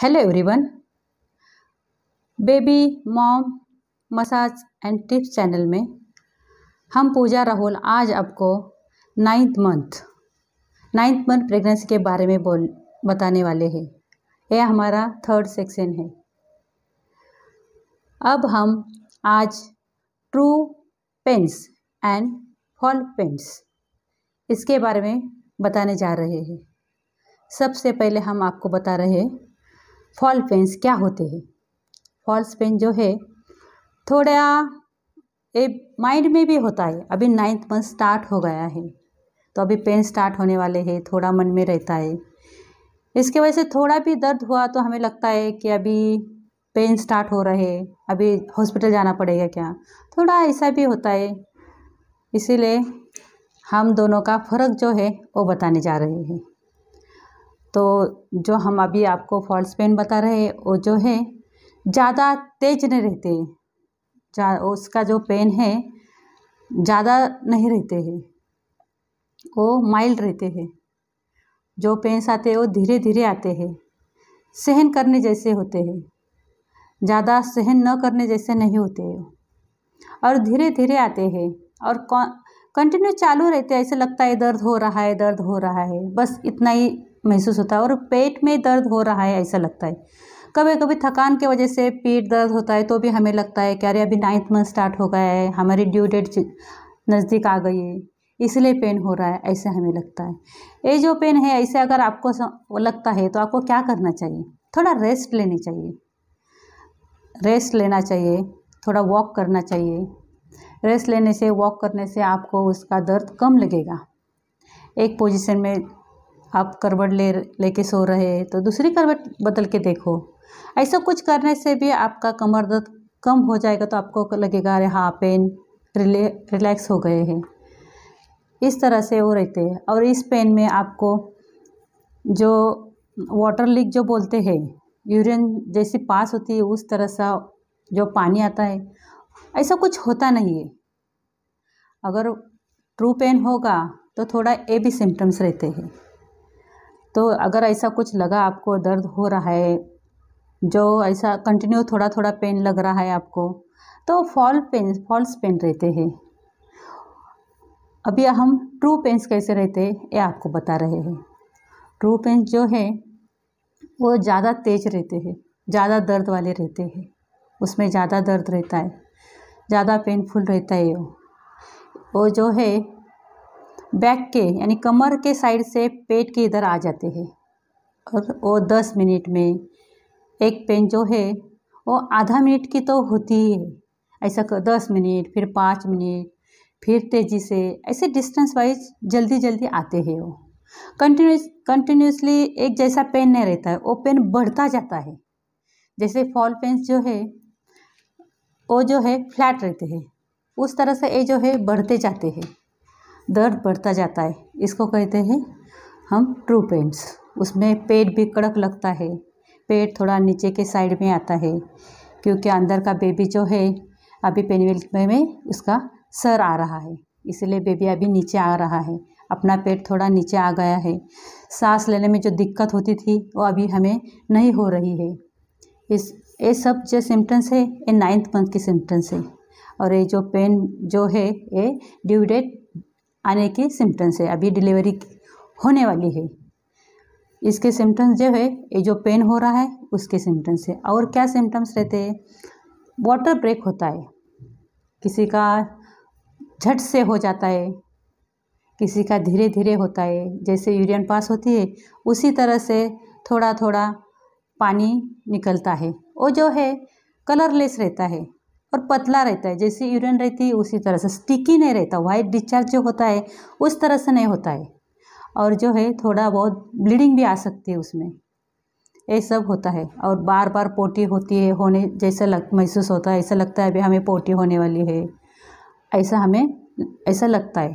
hello everyone baby mom massage and tips channel में हम पूजा राहुल आज आपको ninth month ninth month pregnancy के बारे में बोल बताने वाले हैं यह हमारा थर्ड सेक्शन है अब हम आज true pains and false pains इसके बारे में बताने जा रहे हैं सबसे पहले हम आपको बता रहे हैं फॉल पेंस क्या होते हैं फॉल्स पेन जो है थोड़ा ये माइंड में भी होता है अभी नाइन्थ मंथ स्टार्ट हो गया है तो अभी पेन स्टार्ट होने वाले हैं थोड़ा मन में रहता है इसके वजह से थोड़ा भी दर्द हुआ तो हमें लगता है कि अभी पेन स्टार्ट हो रहे अभी हॉस्पिटल जाना पड़ेगा क्या थोड़ा ऐसा भी होता है इसीलिए हम दोनों का फ़र्क जो है वो बताने जा रहे हैं तो जो हम अभी आपको फॉल्स पेन बता रहे वो जो है ज़्यादा तेज नहीं रहते उसका जो पेन है ज़्यादा नहीं रहते हैं वो माइल्ड रहते हैं जो पेंस आते हैं वो धीरे धीरे आते हैं सहन करने जैसे होते हैं ज़्यादा सहन न करने जैसे नहीं होते हैं और धीरे धीरे आते हैं और कंटिन्यू चालू रहते हैं ऐसे लगता है दर्द हो रहा है दर्द हो रहा है बस इतना ही महसूस होता है और पेट में दर्द हो रहा है ऐसा लगता है कभी कभी थकान के वजह से पेट दर्द होता है तो भी हमें लगता है कि अरे अभी नाइन्थ मंथ स्टार्ट हो गया है हमारी ड्यू डेट नज़दीक आ गई है इसलिए पेन हो रहा है ऐसे हमें लगता है ये जो पेन है ऐसे अगर आपको लगता है तो आपको क्या करना चाहिए थोड़ा रेस्ट लेनी चाहिए रेस्ट लेना चाहिए थोड़ा वॉक करना चाहिए रेस्ट लेने से वॉक करने से आपको उसका दर्द कम लगेगा एक पोजीशन में आप करवट ले लेके सो रहे हैं तो दूसरी करवट बदल के देखो ऐसा कुछ करने से भी आपका कमर दर्द कम हो जाएगा तो आपको लगेगा अरे हाँ पेन रिले रिलैक्स हो गए हैं इस तरह से वो रहते हैं और इस पेन में आपको जो वाटर लीक जो बोलते हैं यूरिन जैसी पास होती है उस तरह सा जो पानी आता है ऐसा कुछ होता नहीं है अगर ट्रू पेन होगा तो थोड़ा ए भी सिम्टम्स रहते हैं तो अगर ऐसा कुछ लगा आपको दर्द हो रहा है जो ऐसा कंटिन्यू थोड़ा थोड़ा पेन लग रहा है आपको तो फॉल पेन फॉल्स पेन रहते हैं अभी हम ट्रू पेंस कैसे रहते हैं ये आपको बता रहे हैं ट्रू पेंस जो है वो ज़्यादा तेज रहते हैं ज़्यादा दर्द वाले रहते हैं उसमें ज़्यादा दर्द रहता है ज़्यादा पेनफुल रहता है वो वो जो है बैक के यानी कमर के साइड से पेट के इधर आ जाते हैं और वो दस मिनट में एक पेन जो है वो आधा मिनट की तो होती ही है ऐसा कर दस मिनट फिर पाँच मिनट फिर तेज़ी से ऐसे डिस्टेंस वाइज जल्दी जल्दी आते हैं वो कंटिन्यूस कंटिन्यूसली एक जैसा पेन नहीं रहता है वो पेन बढ़ता जाता है जैसे फॉल पेन्स जो है वो जो है फ्लैट रहते हैं उस तरह से ये जो है बढ़ते जाते हैं दर्द बढ़ता जाता है इसको कहते हैं हम ट्रू पेंट्स उसमें पेट भी कड़क लगता है पेट थोड़ा नीचे के साइड में आता है क्योंकि अंदर का बेबी जो है अभी पेनविल में उसका सर आ रहा है इसलिए बेबी अभी नीचे आ रहा है अपना पेट थोड़ा नीचे आ गया है सांस लेने में जो दिक्कत होती थी वो अभी हमें नहीं हो रही है इस ये सब जो सिम्टम्स है ये नाइन्थ मंथ के सिम्टम्स है और ये जो पेन जो है ये ड्यू डेट आने के सिम्टम्स है अभी डिलीवरी होने वाली है इसके सिम्टम्स जो है ये जो पेन हो रहा है उसके सिम्टम्स है और क्या सिम्टम्स रहते हैं वाटर ब्रेक होता है किसी का झट से हो जाता है किसी का धीरे धीरे होता है जैसे यूरियन पास होती है उसी तरह से थोड़ा थोड़ा पानी निकलता है वो जो है कलरलेस रहता है और पतला रहता है जैसे यूरिन रहती है उसी तरह से स्टिकी नहीं रहता वाइट डिस्चार्ज जो होता है उस तरह से नहीं होता है और जो है थोड़ा बहुत ब्लीडिंग भी आ सकती है उसमें ये सब होता है और बार बार पोटी होती है होने जैसा लग महसूस होता है ऐसा लगता है अभी हमें पोटी होने वाली है ऐसा हमें ऐसा लगता है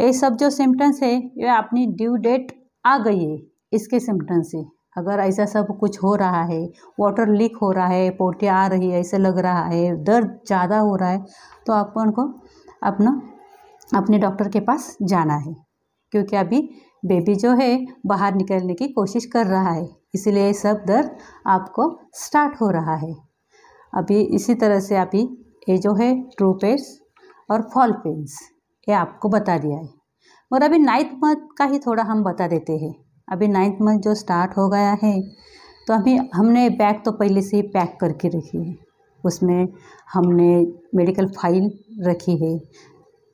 ये सब जो सिम्टम्स है ये अपनी ड्यू डेट आ गई है इसके सिम्टम्स है अगर ऐसा सब कुछ हो रहा है वाटर लीक हो रहा है पोटी आ रही है ऐसे लग रहा है दर्द ज़्यादा हो रहा है तो अपन को अपना अपने डॉक्टर के पास जाना है क्योंकि अभी बेबी जो है बाहर निकलने की कोशिश कर रहा है इसलिए सब दर्द आपको स्टार्ट हो रहा है अभी इसी तरह से अभी ये जो है ट्रू पेस और फॉल पेंस ये आपको बता दिया है और अभी नाइट मंथ का ही थोड़ा हम बता देते हैं अभी नाइन्थ मंथ जो स्टार्ट हो गया है तो अभी हमने बैग तो पहले से ही पैक करके रखी है उसमें हमने मेडिकल फाइल रखी है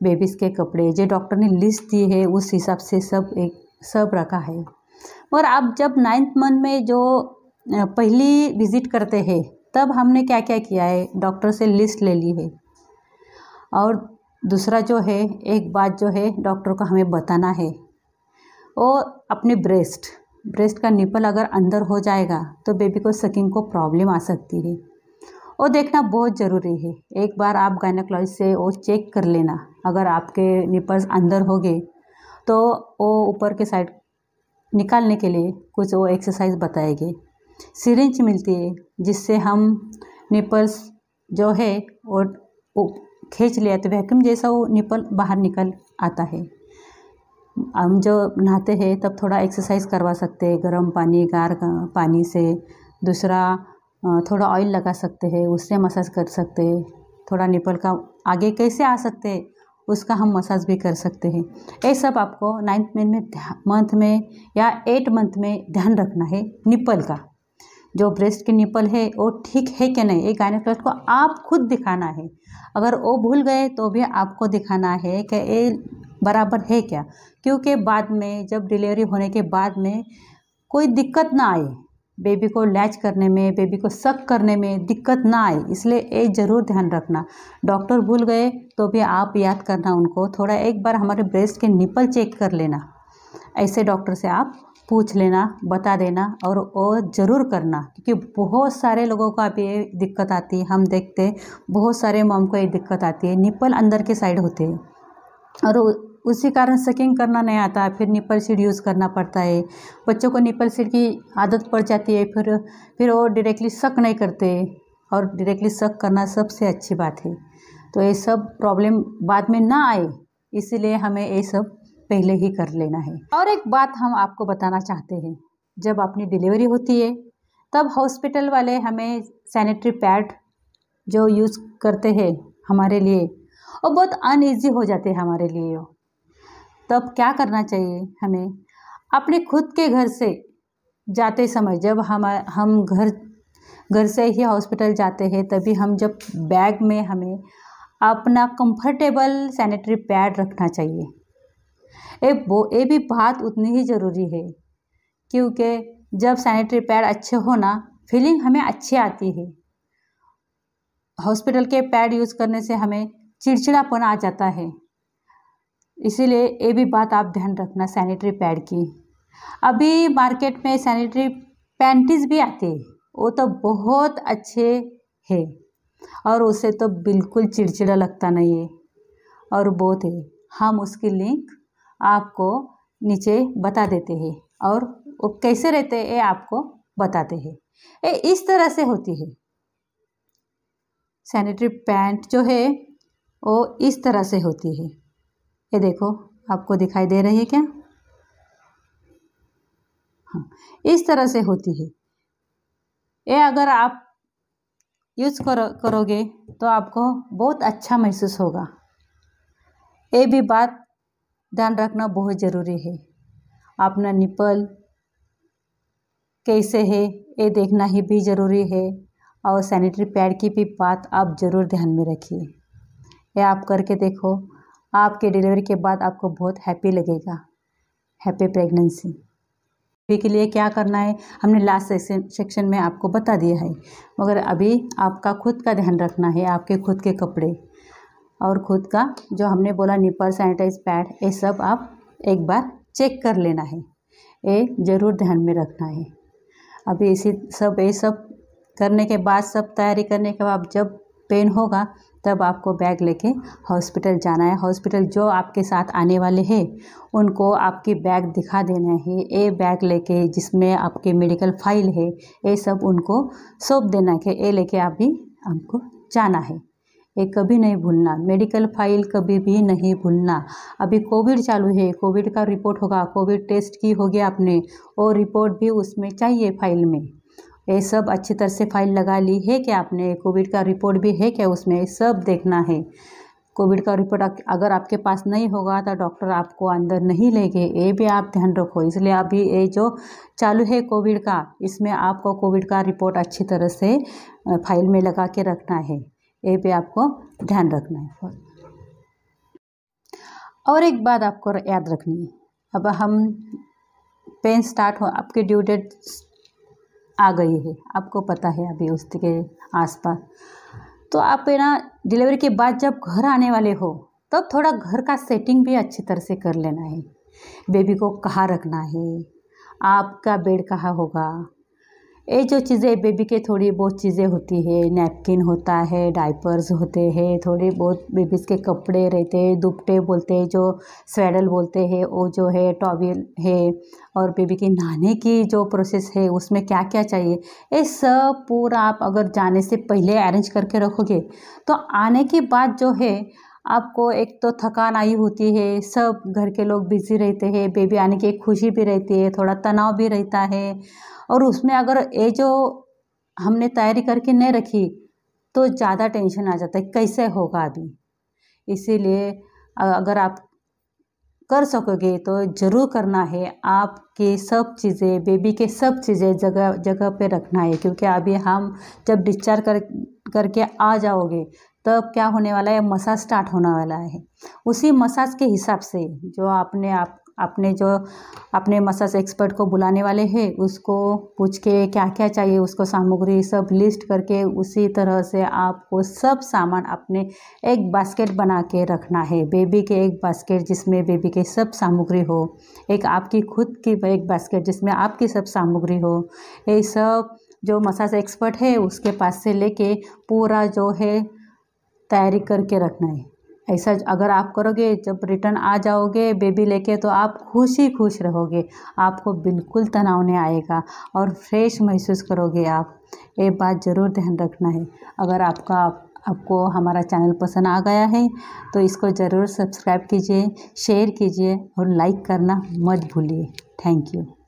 बेबीज़ के कपड़े जो डॉक्टर ने लिस्ट दी है उस हिसाब से सब एक सब रखा है और अब जब नाइन्थ मंथ में जो पहली विज़िट करते हैं तब हमने क्या क्या किया है डॉक्टर से लिस्ट ले ली है और दूसरा जो है एक बात जो है डॉक्टर को हमें बताना है और अपने ब्रेस्ट ब्रेस्ट का निपल अगर अंदर हो जाएगा तो बेबी को सकिंग को प्रॉब्लम आ सकती है और देखना बहुत ज़रूरी है एक बार आप गायनाकोलॉजिस्ट से वो चेक कर लेना अगर आपके निपल्स अंदर हो गए तो वो ऊपर के साइड निकालने के लिए कुछ वो एक्सरसाइज बताएगी सिरिंच मिलती है जिससे हम निपल्स जो है वो खींच लिया तो वैक्यूम जैसा वो निपल बाहर निकल आता है हम जो नहाते हैं तब थोड़ा एक्सरसाइज़ करवा सकते हैं गर्म पानी गार पानी से दूसरा थोड़ा ऑयल लगा सकते हैं उससे मसाज कर सकते हैं थोड़ा निपल का आगे कैसे आ सकते हैं उसका हम मसाज भी कर सकते हैं ये सब आपको नाइन्थ मंथ में मंथ में या एट मंथ में ध्यान रखना है निपल का जो ब्रेस्ट के निपल है वो ठीक है कि नहीं ये गायनोकॉलॉजिस्ट को आप खुद दिखाना है अगर वो भूल गए तो भी आपको दिखाना है कि ये बराबर है क्या क्योंकि बाद में जब डिलीवरी होने के बाद में कोई दिक्कत ना आए बेबी को लैच करने में बेबी को सक करने में दिक्कत ना आए इसलिए ये ज़रूर ध्यान रखना डॉक्टर भूल गए तो भी आप याद करना उनको थोड़ा एक बार हमारे ब्रेस्ट के निपल चेक कर लेना ऐसे डॉक्टर से आप पूछ लेना बता देना और वो ज़रूर करना क्योंकि बहुत सारे लोगों को अभी ये दिक्कत आती है हम देखते बहुत सारे मॉम को ये दिक्कत आती है निप्पल अंदर के साइड होते हैं और उसी कारण सकिंग करना नहीं आता फिर निप्पल सीड यूज़ करना पड़ता है बच्चों को निप्पल सीड की आदत पड़ जाती है फिर फिर वो डायरेक्टली शक नहीं करते और डायरेक्टली शक करना सबसे अच्छी बात है तो ये सब प्रॉब्लम बाद में ना आए इसीलिए हमें ये सब पहले ही कर लेना है और एक बात हम आपको बताना चाहते हैं जब अपनी डिलीवरी होती है तब हॉस्पिटल वाले हमें सैनिटरी पैड जो यूज़ करते हैं हमारे लिए और बहुत अनइजी हो जाते हैं हमारे लिए तब क्या करना चाहिए हमें अपने खुद के घर से जाते समय जब हम हम घर घर से ही हॉस्पिटल जाते हैं तभी हम जब बैग में हमें अपना कंफर्टेबल सैनिटरी पैड रखना चाहिए ए वो ये भी बात उतनी ही ज़रूरी है क्योंकि जब सैनिटरी पैड अच्छे होना फीलिंग हमें अच्छी आती है हॉस्पिटल के पैड यूज़ करने से हमें चिड़चिड़ापन आ जाता है इसीलिए ये भी बात आप ध्यान रखना सैनिटरी पैड की अभी मार्केट में सैनिटरी पैंटीज भी आती है वो तो बहुत अच्छे है और उसे तो बिल्कुल चिड़चिड़ा लगता नहीं है और बहुत है हम उसकी लिंक आपको नीचे बता देते हैं और वो कैसे रहते हैं ये आपको बताते हैं ये इस तरह से होती है सैनिटरी पैंट जो है वो इस तरह से होती है ये देखो आपको दिखाई दे रही है क्या हाँ इस तरह से होती है ये अगर आप यूज करो करोगे तो आपको बहुत अच्छा महसूस होगा ये भी बात ध्यान रखना बहुत ज़रूरी है अपना निपल कैसे है ये देखना ही भी ज़रूरी है और सैनिटरी पैड की भी बात आप ज़रूर ध्यान में रखिए ये आप करके देखो आपके डिलीवरी के बाद आपको बहुत हैप्पी लगेगा हैप्पी प्रेगनेंसी बेबी के लिए क्या करना है हमने लास्ट सेक्शन सेक्शन में आपको बता दिया है मगर अभी आपका खुद का ध्यान रखना है आपके खुद के कपड़े और खुद का जो हमने बोला निपल सैनिटाइज पैड ये सब आप एक बार चेक कर लेना है ये ज़रूर ध्यान में रखना है अभी इसी सब ये सब करने के बाद सब तैयारी करने के बाद जब पेन होगा तब आपको बैग लेके हॉस्पिटल जाना है हॉस्पिटल जो आपके साथ आने वाले हैं उनको आपकी बैग दिखा देना है ए बैग लेके जिसमें आपके मेडिकल फाइल है ये सब उनको सौंप देना है ये लेके आप भी हमको जाना है ये कभी नहीं भूलना मेडिकल फाइल कभी भी नहीं भूलना अभी कोविड चालू है कोविड का रिपोर्ट होगा कोविड टेस्ट की होगी आपने और रिपोर्ट भी उसमें चाहिए फाइल में ये सब अच्छी तरह से फाइल लगा ली है क्या आपने कोविड का रिपोर्ट भी है क्या उसमें सब देखना है कोविड का रिपोर्ट अगर आपके पास नहीं होगा तो डॉक्टर आपको अंदर नहीं लेंगे ये भी आप ध्यान रखो इसलिए अभी ये जो चालू है कोविड का इसमें आपको कोविड का रिपोर्ट अच्छी तरह से फाइल में लगा के रखना है ये भी आपको ध्यान रखना है और एक बात आपको याद रखनी है अब हम पेन स्टार्ट हो आपके ड्यू डेट आ गई है आपको पता है अभी उसके आसपास तो आप है ना डिलीवरी के बाद जब घर आने वाले हो तब तो थोड़ा घर का सेटिंग भी अच्छी तरह से कर लेना है बेबी को कहाँ रखना है आपका बेड कहाँ होगा ये जो चीज़ें बेबी के थोड़ी बहुत चीज़ें होती है नैपकिन होता है डाइपर्स होते हैं थोड़े बहुत बेबीज़ के कपड़े रहते हैं दुपटे बोलते हैं जो स्वेडल बोलते हैं वो जो है टॉवेल है और बेबी के नहाने की जो प्रोसेस है उसमें क्या क्या चाहिए ये सब पूरा आप अगर जाने से पहले अरेंज करके रखोगे तो आने के बाद जो है आपको एक तो थकान आई होती है सब घर के लोग बिज़ी रहते हैं बेबी आने की एक खुशी भी रहती है थोड़ा तनाव भी रहता है और उसमें अगर ये जो हमने तैयारी करके नहीं रखी तो ज़्यादा टेंशन आ जाता है कैसे होगा अभी इसीलिए अगर आप कर सकोगे तो ज़रूर करना है आपकी सब चीज़ें बेबी के सब चीज़ें जगह जगह पे रखना है क्योंकि अभी हम जब डिस्चार्ज कर करके आ जाओगे तब क्या होने वाला है मसाज स्टार्ट होने वाला है उसी मसाज के हिसाब से जो आपने आप अपने जो अपने मसाज एक्सपर्ट को बुलाने वाले हैं उसको पूछ के क्या क्या चाहिए उसको सामग्री सब लिस्ट करके उसी तरह से आपको सब सामान अपने एक बास्केट बना के रखना है बेबी के एक बास्केट जिसमें बेबी के सब सामग्री हो एक आपकी खुद की एक बास्केट जिसमें आपकी सब सामग्री हो ये सब जो मसाज एक्सपर्ट है उसके पास से लेके पूरा जो है तैयारी करके रखना है ऐसा अगर आप करोगे जब रिटर्न आ जाओगे बेबी लेके तो आप खुश ही खुश रहोगे आपको बिल्कुल तनाव नहीं आएगा और फ्रेश महसूस करोगे आप ये बात ज़रूर ध्यान रखना है अगर आपका आपको हमारा चैनल पसंद आ गया है तो इसको ज़रूर सब्सक्राइब कीजिए शेयर कीजिए और लाइक करना मत भूलिए थैंक यू